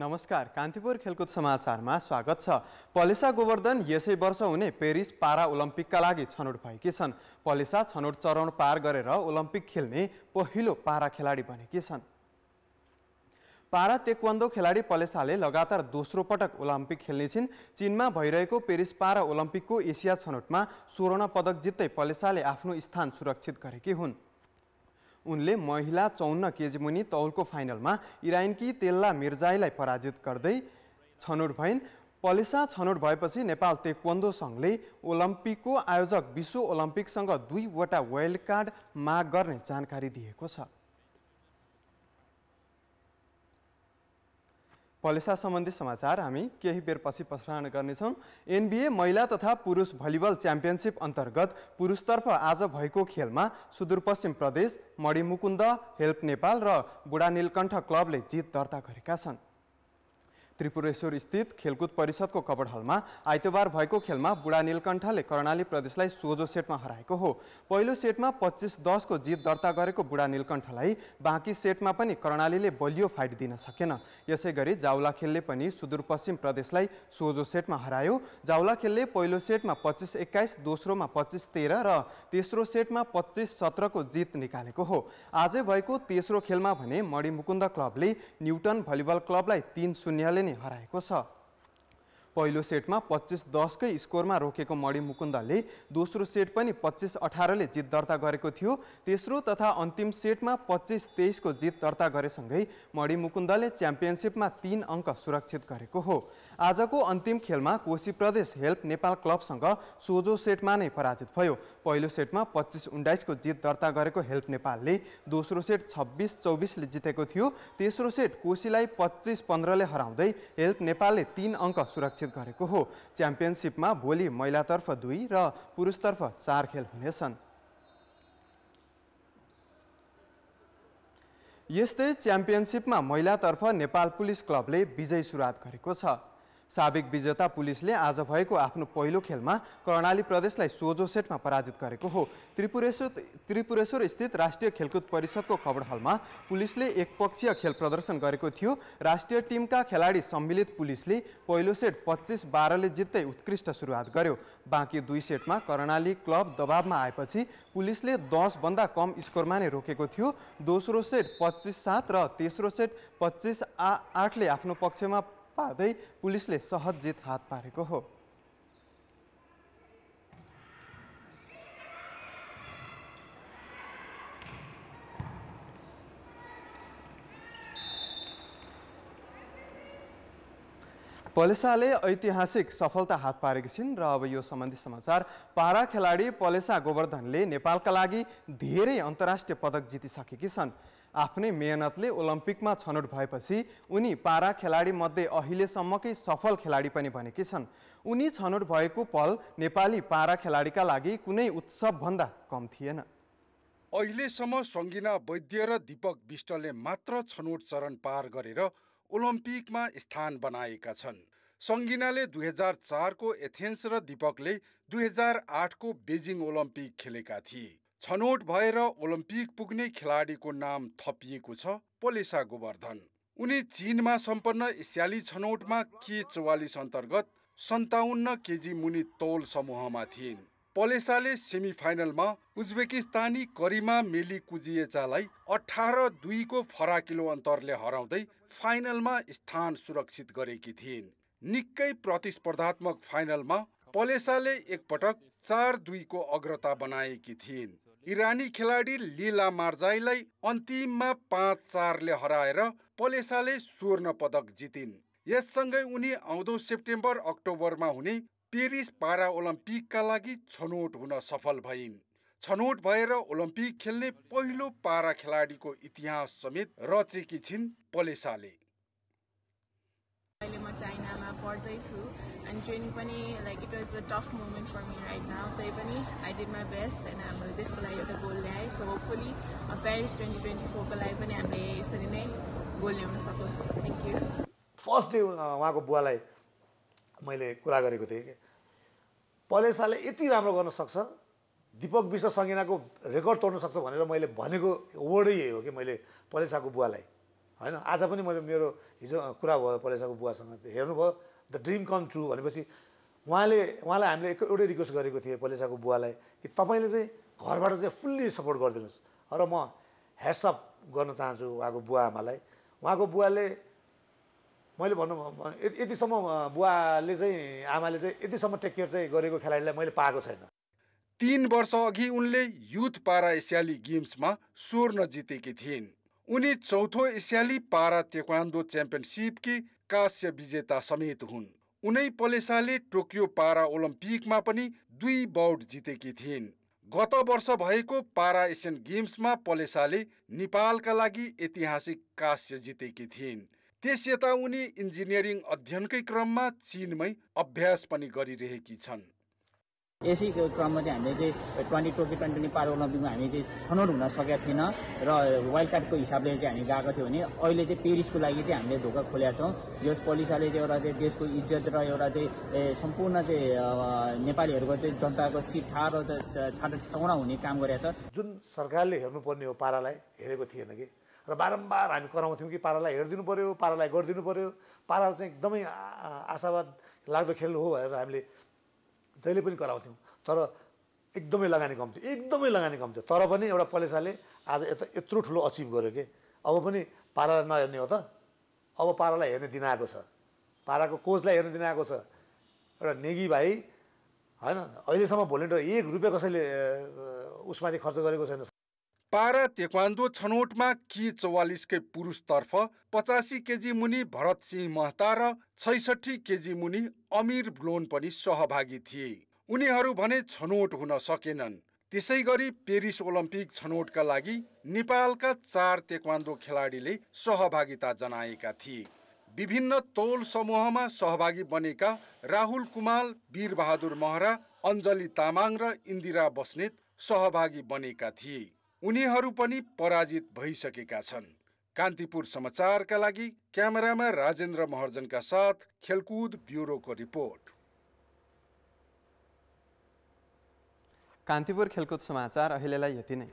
नमस्कार कान्तिपुर खेलकुद समाचारमा स्वागत छ पलिसा गोवर्धन यसै वर्ष हुने पेरिस पारा ओलम्पिकका लागि छनौट भएकी छन् पलिसा छनौट चरण पार गरेर ओलम्पिक खेल्ने पहिलो पारा खेलाडी बनेकी छन् पारा तेक्वान्दो खेलाडी पलेसाले लगातार दोस्रो पटक ओलम्पिक खेल्ने छिन् चीनमा भइरहेको पेरिस पारा ओलम्पिकको एसिया छनौटमा स्वर्ण पदक जित्दै पलेसाले आफ्नो स्थान सुरक्षित गरेकी हुन् उनले महिला चौन्न केजी मुनि तौलको फाइनलमा इरानकी तेल्ला मिर्जाईलाई पराजित गर्दै छनौट भइन् पलिसा छनौट भएपछि नेपाल तेक्वन्दो सङ्घले ओलम्पिकको आयोजक विश्व ओलम्पिकसँग दुईवटा वाइल्ड कार्ड माग गर्ने जानकारी दिएको छ भलेसा सम्बन्धी समाचार हामी केही बेरपछि प्रसारण गर्नेछौँ एनबिए महिला तथा पुरुष भलिबल च्याम्पियनसिप अन्तर्गत पुरुषतर्फ आज भएको खेलमा सुदूरपश्चिम प्रदेश मणिमुकुन्द हेल्प नेपाल र बुढा नीलकण्ठ क्लबले जित दर्ता गरेका छन् त्रिपुरेश्वर स्थित खेलकुद परिषदको कबड हलमा आइतबार भएको खेलमा बुढा नीलकण्ठले कर्णाली प्रदेशलाई सोझो सेटमा हराएको हो पहिलो सेटमा पच्चिस दसको जित दर्ता गरेको बुढा नीलकण्ठलाई बाँकी सेटमा पनि कर्णालीले बलियो फाइट दिन सकेन यसै गरी जाउला खेलले पनि सुदूरपश्चिम प्रदेशलाई सोझो सेटमा हरायो जाउला खेलले पहिलो सेटमा पच्चिस एक्काइस दोस्रोमा पच्चिस तेह्र र तेस्रो सेटमा पच्चिस सत्रको जित निकालेको हो आजै भएको तेस्रो खेलमा भने मणिमुकुन्द क्लबले न्युटन भलिबल क्लबलाई तिन शून्यले नै हराएको छ पहिलो सेटमा पच्चिस दसकै स्कोरमा रोकेको मणिमुकुन्दले मुकुन्दले दोस्रो सेट पनि पच्चिस अठारले जित दर्ता गरेको थियो तेस्रो तथा अन्तिम सेटमा पच्चिस तेइसको जित दर्ता गरेसँगै मणिमुकुन्दले मुकुन्दले च्याम्पियनसिपमा तीन अङ्क सुरक्षित गरेको हो आजको अन्तिम खेलमा कोशी प्रदेश हेल्प नेपाल क्लबसँग सोझो सेटमा नै पराजित भयो पहिलो सेटमा पच्चिस उन्नाइसको जित दर्ता गरेको हेल्प नेपालले दोस्रो सेट छब्बिस चौबिसले जितेको थियो तेस्रो सेट कोशीलाई पच्चिस पन्ध्रले हराउँदै हेल्प नेपालले तीन अङ्क सुरक्षित गरेको हो च्याम्पियनसिपमा भोलि महिलातर्फ दुई र पुरुषतर्फ चार खेल हुनेछन् यस्तै च्याम्पियनसिपमा महिलातर्फ नेपाल पुलिस क्लबले विजय सुरुवात गरेको छ साबिक विजेता पुलिसले आज भएको आफ्नो पहिलो खेलमा कर्णाली प्रदेशलाई सोझो सेटमा पराजित गरेको हो त्रिपुरेश्वर त्रिपुरेश्वर स्थित राष्ट्रिय खेलकुद परिषदको खबर हलमा पुलिसले एकपक्षीय खेल प्रदर्शन गरेको थियो राष्ट्रिय टिमका खेलाडी सम्मिलित पुलिसले पहिलो सेट पच्चिस बाह्रले जित्दै उत्कृष्ट सुरुवात गर्यो बाँकी दुई सेटमा कर्णाली क्लब दबावमा आएपछि पुलिसले दसभन्दा कम स्कोरमा नै रोकेको थियो दोस्रो सेट पच्चिस सात र तेस्रो सेट पच्चिस आ आठले आफ्नो पक्षमा पार्दै पुलिसले सहज जित हात पारेको हो पलेसाले ऐतिहासिक सफलता हात पारेकी छिन् र अब यो सम्बन्धी समाचार पारा खेलाडी पलेसा गोवर्धनले नेपालका लागि धेरै अन्तर्राष्ट्रिय पदक जितिसकेकी छन् आफ्नै मेहनतले ओलम्पिकमा छनौट भएपछि उनी पारा खेलाडीमध्ये अहिलेसम्मकै सफल खेलाडी पनि भनेकी छन् उनी छनौट भएको पल नेपाली पारा खेलाडीका लागि कुनै उत्सवभन्दा कम थिएन अहिलेसम्म सङ्गीना वैद्य र दीपक विष्टले मात्र छनौट चरण पार गरेर ओलम्पिकमा स्थान बनाएका छन् सङ्गीनाले दुई हजार चारको एथेन्स र दीपकले दुई हजार आठको बेजिङ ओलम्पिक खेलेका थिए छनौट भएर ओलम्पिक पुग्ने खेलाडीको नाम थपिएको छ पोलेसा गोवर्धन उनी चिनमा सम्पन्न एसियाली छनौटमा के चौवालिस अन्तर्गत सन्ताउन्न केजी मुनि तौल समूहमा थिइन् पलेसाले सेमिफाइनलमा उज्बेकिस्तानी करिमा मेली कुजिएचालाई अठार दुईको फराकिलो अन्तरले हराउँदै फाइनलमा स्थान सुरक्षित गरेकी थिइन् निकै प्रतिस्पर्धात्मक फाइनलमा पलेसाले एकपटक चार दुईको अग्रता बनाएकी थिइन् इरानी खेलाडी लिला मार्जाईलाई अन्तिममा पाँच चारले हराएर पलेसाले स्वर्ण पदक जितिन् यससँगै उनी आउँदो सेप्टेम्बर अक्टोबरमा हुने पेरिस पारा ओलम्पिकका लागि छनौट हुन सफल भइन् छनौट भएर ओलम्पिक खेल्ने पहिलो पारा खेलाडीको इतिहास समेत रचेकी छिन् पलेसाले छु एन्ड जुन पनि like it was a tough moment for me right now तै पनि I did my best and हाम्रो त्यसको लागि एउटा गोल ल्याएँ so hopefully Paris twenty twenty फोरको लागि पनि हामीले यसरी नै गोल ल्याउन सकोस् थ्याङ्क यू फर्स्ट डे उहाँको बुवालाई मैले कुरा गरेको थिएँ कि पलेसाले यति राम्रो गर्न सक्छ दिपक विश्व सङ्गिनाको रेकर्ड तोड्न सक्छ भनेर मैले भनेको वर्डै यही हो कि मैले पलेसाको बुवालाई होइन आज पनि मैले मेरो हिजो कुरा भयो पलेसाको बुवासँग हेर्नुभयो द ड्रिम कम ट्रु भनेपछि उहाँले उहाँलाई हामीले एउटै रिक्वेस्ट गरेको थिएँ पलेसाको बुवालाई कि तपाईँले चाहिँ घरबाट चाहिँ फुल्ली सपोर्ट गरिदिनुहोस् र म हेसअप गर्न चाहन्छु उहाँको बुवा आमालाई उहाँको बुवाले मैले भन्नु यतिसम्म बुवाले चाहिँ आमाले चाहिँ यतिसम्म टेक केयर चाहिँ गरेको खेलाडीलाई मैले पाएको छैन तिन वर्ष अघि उनले युथ पारा एसियाली गेम्समा स्वर्ण जितेकी थिइन् उनी चौथो एसियाली पारा तेक्वान्डो च्याम्पियनसिपकी काश्य विजेता समेत हुन् उनै पलेसाले टोकियो पारा ओलम्पिकमा पनि दुई बौट जितेकी थिइन् गत वर्ष भएको पारा एसियन गेम्समा पलेसाले नेपालका लागि ऐतिहासिक काश्य जितेकी थिइन् त्यस यता उनी इन्जिनियरिङ अध्ययनकै क्रममा चिनमै अभ्यास पनि गरिरहेकी छन् यसै क्रममा चाहिँ हामीले चाहिँ ट्वेन्टी ट्वेन्टी ट्वेन्टी ट्वेन्टी पार ओलम्पिकमा हामी चाहिँ छनौट हुन सकेका थिएन र वाइल्ड कार्डको हिसाबले चाहिँ हामी गएको थियो भने अहिले चाहिँ पेरिसको लागि चाहिँ हामीले ढोका खोलेका छौँ यस पोलिसाले चाहिँ एउटा चाहिँ देशको इज्जत र एउटा चाहिँ सम्पूर्ण चाहिँ नेपालीहरूको चाहिँ जनताको सिट ठाडो छाटा चौडा हुने काम गरेको छ जुन सरकारले हेर्नुपर्ने हो पारालाई हेरेको थिएन कि र बारम्बार हामी कराउँथ्यौँ कि पारालाई हेरिदिनु पऱ्यो पारालाई गरिदिनु पऱ्यो पारा चाहिँ एकदमै आशावाद लाग्दो खेल हो भनेर हामीले जहिले पनि कराउँथ्यौँ तर एकदमै लगानी कम थियो एकदमै लगानी कम थियो तर पनि एउटा पलेसाले आज यता यत्रो ठुलो अचिभ गर्यो कि अब पनि पारालाई नहेर्ने हो त अब पारालाई हेर्ने दिन आएको छ पाराको कोचलाई हेर्ने दिन आएको छ एउटा नेगी भाइ होइन अहिलेसम्म भोलिन्टियर एक रुपियाँ कसैले उसमाथि खर्च गरेको छैन पार तेक्वान्दो छनौटमा कि चौवालिसकै पुरुषतर्फ पचासी केजी मुनि भरत सिंह महता र छैसठी केजी मुनि अमिर ब्लोन पनि सहभागी थिए उनीहरू भने छनौट हुन सकेनन् त्यसै गरी पेरिस ओलम्पिक छनौटका लागि नेपालका चार तेक्वान्दो खेलाडीले सहभागिता जनाएका थिए विभिन्न तौल समूहमा सहभागी बनेका राहुल कुमाल वीरबहादुर महरा अञ्जली तामाङ र इन्दिरा बस्नेत सहभागी बनेका थिए उनीहरू पनि पराजित भइसकेका छन् कान्तिपुर समाचारका लागि क्यामेरामा राजेन्द्र महर्जनका साथ खेलकुद ब्युरोको रिपोर्ट कान्तिपुर खेलकुद समाचार अहिलेलाई यति नै